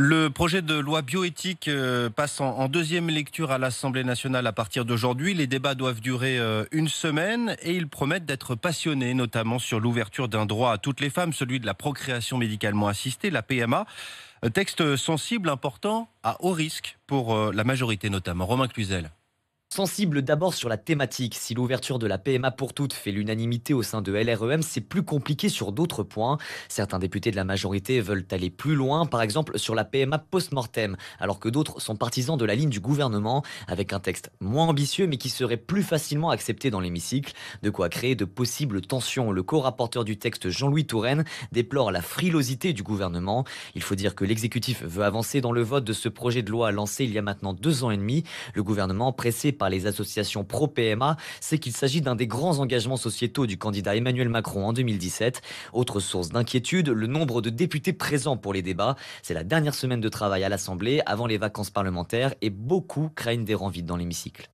Le projet de loi bioéthique euh, passe en deuxième lecture à l'Assemblée nationale à partir d'aujourd'hui. Les débats doivent durer euh, une semaine et ils promettent d'être passionnés, notamment sur l'ouverture d'un droit à toutes les femmes, celui de la procréation médicalement assistée, la PMA. Texte sensible, important, à haut risque pour euh, la majorité notamment. Romain Cluzel. Sensible d'abord sur la thématique, si l'ouverture de la PMA pour toutes fait l'unanimité au sein de LREM, c'est plus compliqué sur d'autres points. Certains députés de la majorité veulent aller plus loin, par exemple sur la PMA post-mortem, alors que d'autres sont partisans de la ligne du gouvernement, avec un texte moins ambitieux mais qui serait plus facilement accepté dans l'hémicycle, de quoi créer de possibles tensions. Le co-rapporteur du texte Jean-Louis Touraine déplore la frilosité du gouvernement. Il faut dire que l'exécutif veut avancer dans le vote de ce projet de loi lancé il y a maintenant deux ans et demi. Le gouvernement, pressé par les associations pro-PMA, c'est qu'il s'agit d'un des grands engagements sociétaux du candidat Emmanuel Macron en 2017. Autre source d'inquiétude, le nombre de députés présents pour les débats. C'est la dernière semaine de travail à l'Assemblée avant les vacances parlementaires et beaucoup craignent des rangs vides dans l'hémicycle.